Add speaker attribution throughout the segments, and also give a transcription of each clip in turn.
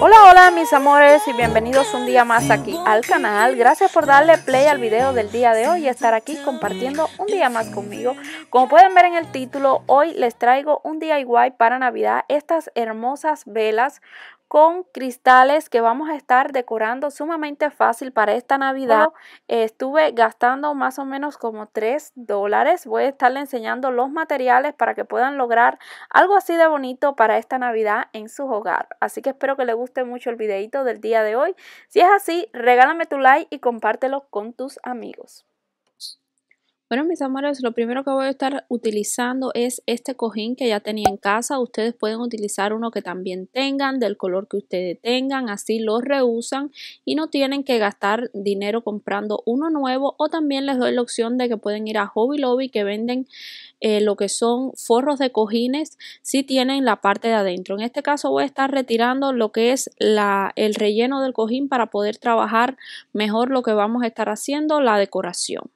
Speaker 1: Hola, hola mis amores y bienvenidos un día más aquí al canal. Gracias por darle play al video del día de hoy y estar aquí compartiendo un día más conmigo. Como pueden ver en el título, hoy les traigo un DIY para Navidad. Estas hermosas velas con cristales que vamos a estar decorando sumamente fácil para esta navidad estuve gastando más o menos como 3 dólares voy a estarle enseñando los materiales para que puedan lograr algo así de bonito para esta navidad en su hogar así que espero que les guste mucho el videito del día de hoy si es así regálame tu like y compártelo con tus amigos bueno, mis amores, lo primero que voy a estar utilizando es este cojín que ya tenía en casa. Ustedes pueden utilizar uno que también tengan, del color que ustedes tengan, así lo reusan y no tienen que gastar dinero comprando uno nuevo. O también les doy la opción de que pueden ir a Hobby Lobby que venden eh, lo que son forros de cojines si tienen la parte de adentro. En este caso voy a estar retirando lo que es el relleno del cojín para poder trabajar mejor lo que vamos a estar haciendo, la decoración.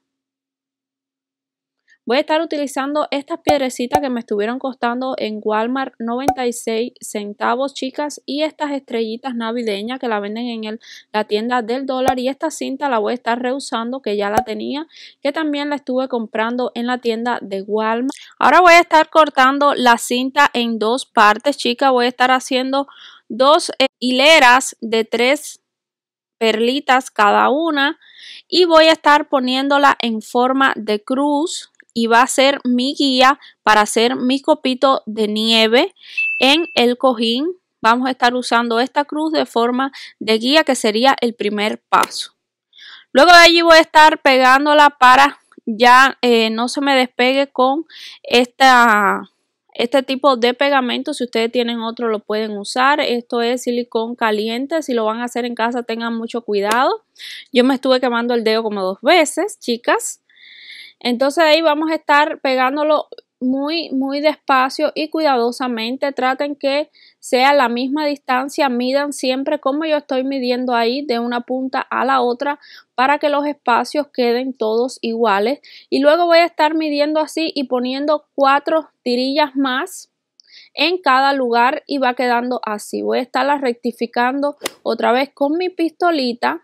Speaker 1: Voy a estar utilizando estas piedrecitas que me estuvieron costando en Walmart 96 centavos, chicas. Y estas estrellitas navideñas que la venden en la tienda del dólar. Y esta cinta la voy a estar reusando, que ya la tenía, que también la estuve comprando en la tienda de Walmart. Ahora voy a estar cortando la cinta en dos partes, chicas. Voy a estar haciendo dos eh, hileras de tres perlitas cada una y voy a estar poniéndola en forma de cruz y va a ser mi guía para hacer mi copito de nieve en el cojín. Vamos a estar usando esta cruz de forma de guía que sería el primer paso. Luego de allí voy a estar pegándola para ya eh, no se me despegue con esta este tipo de pegamento, si ustedes tienen otro, lo pueden usar. Esto es silicón caliente. Si lo van a hacer en casa, tengan mucho cuidado. Yo me estuve quemando el dedo como dos veces, chicas. Entonces ahí vamos a estar pegándolo muy, muy despacio y cuidadosamente. Traten que sea la misma distancia, midan siempre como yo estoy midiendo ahí de una punta a la otra para que los espacios queden todos iguales. Y luego voy a estar midiendo así y poniendo cuatro tirillas más en cada lugar y va quedando así. Voy a estarla rectificando otra vez con mi pistolita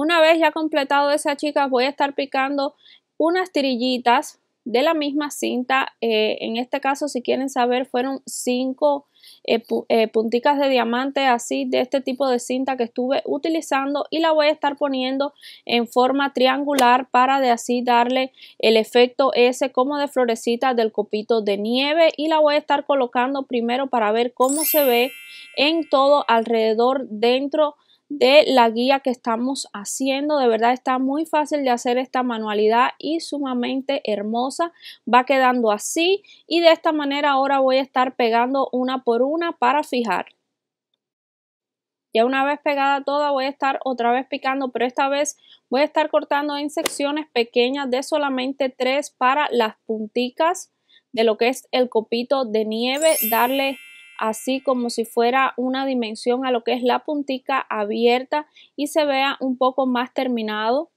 Speaker 1: una vez ya completado esa chica, voy a estar picando unas tirillitas de la misma cinta. Eh, en este caso, si quieren saber, fueron 5 eh, eh, punticas de diamante así de este tipo de cinta que estuve utilizando y la voy a estar poniendo en forma triangular para de así darle el efecto ese como de florecita del copito de nieve y la voy a estar colocando primero para ver cómo se ve en todo alrededor dentro de la guía que estamos haciendo. De verdad está muy fácil de hacer esta manualidad y sumamente hermosa. Va quedando así y de esta manera ahora voy a estar pegando una por una para fijar. Ya una vez pegada toda voy a estar otra vez picando, pero esta vez voy a estar cortando en secciones pequeñas de solamente tres para las punticas de lo que es el copito de nieve. Darle así como si fuera una dimensión a lo que es la puntica abierta y se vea un poco más terminado.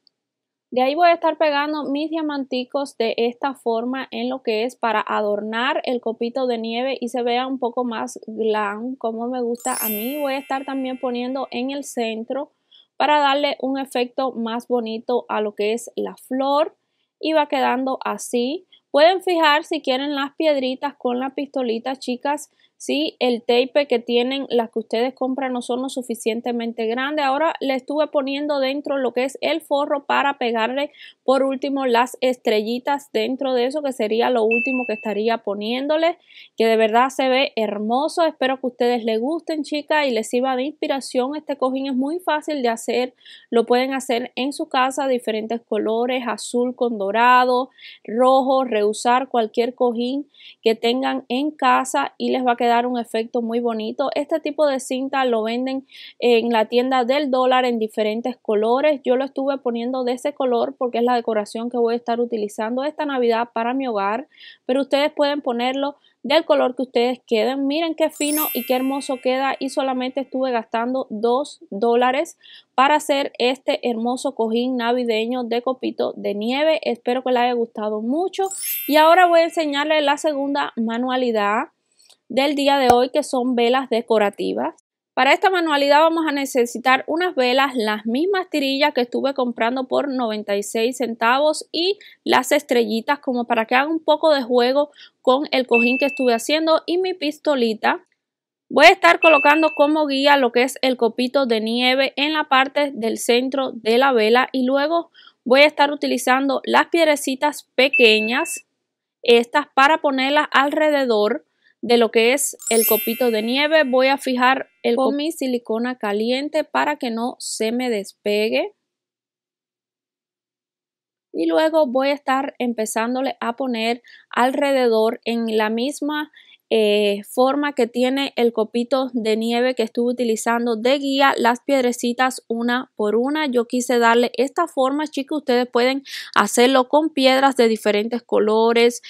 Speaker 1: De ahí voy a estar pegando mis diamanticos de esta forma en lo que es para adornar el copito de nieve y se vea un poco más glam como me gusta a mí. Voy a estar también poniendo en el centro para darle un efecto más bonito a lo que es la flor y va quedando así. Pueden fijar si quieren las piedritas con la pistolita, chicas, si El tape que tienen, las que ustedes compran no son lo suficientemente grande Ahora le estuve poniendo dentro lo que es el forro para pegarle por último las estrellitas dentro de eso, que sería lo último que estaría poniéndole, que de verdad se ve hermoso. Espero que ustedes les gusten, chicas, y les sirva de inspiración. Este cojín es muy fácil de hacer, lo pueden hacer en su casa, diferentes colores, azul con dorado, rojo, reusar cualquier cojín que tengan en casa y les va a quedar dar un efecto muy bonito. Este tipo de cinta lo venden en la tienda del dólar en diferentes colores. Yo lo estuve poniendo de ese color porque es la decoración que voy a estar utilizando esta Navidad para mi hogar, pero ustedes pueden ponerlo del color que ustedes queden. Miren qué fino y qué hermoso queda y solamente estuve gastando 2 dólares para hacer este hermoso cojín navideño de copito de nieve. Espero que les haya gustado mucho y ahora voy a enseñarles la segunda manualidad del día de hoy que son velas decorativas. Para esta manualidad vamos a necesitar unas velas, las mismas tirillas que estuve comprando por 96 centavos y las estrellitas como para que haga un poco de juego con el cojín que estuve haciendo y mi pistolita. Voy a estar colocando como guía lo que es el copito de nieve en la parte del centro de la vela y luego voy a estar utilizando las piedrecitas pequeñas, estas para ponerlas alrededor de lo que es el copito de nieve. Voy a fijar el con mi silicona caliente para que no se me despegue. Y luego voy a estar empezándole a poner alrededor en la misma eh, forma que tiene el copito de nieve que estuve utilizando de guía las piedrecitas una por una yo quise darle esta forma chicos ustedes pueden hacerlo con piedras de diferentes colores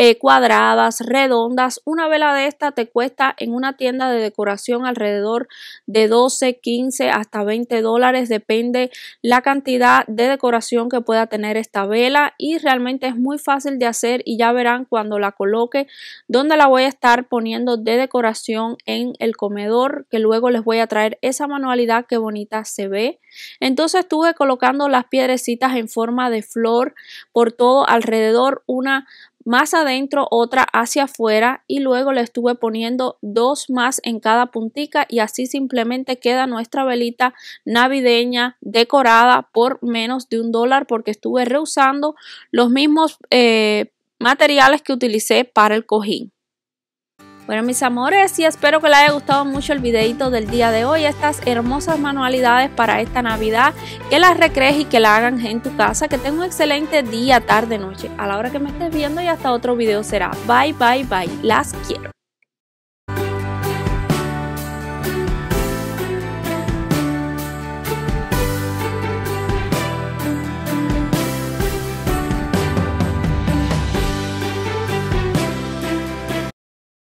Speaker 1: eh, cuadradas, redondas. Una vela de esta te cuesta en una tienda de decoración alrededor de 12, 15 hasta 20 dólares. Depende la cantidad de decoración que pueda tener esta vela y realmente es muy fácil de hacer y ya verán cuando la coloque donde la voy a estar poniendo de decoración en el comedor que luego les voy a traer esa manualidad que bonita se ve. Entonces estuve colocando las piedrecitas en forma de flor por todo alrededor una más adentro, otra hacia afuera y luego le estuve poniendo dos más en cada puntica y así simplemente queda nuestra velita navideña decorada por menos de un dólar porque estuve reusando los mismos eh, materiales que utilicé para el cojín. Bueno mis amores y espero que les haya gustado mucho el videito del día de hoy, estas hermosas manualidades para esta Navidad, que las recrees y que la hagan en tu casa, que tenga un excelente día, tarde, noche, a la hora que me estés viendo y hasta otro video será. Bye, bye, bye, las quiero.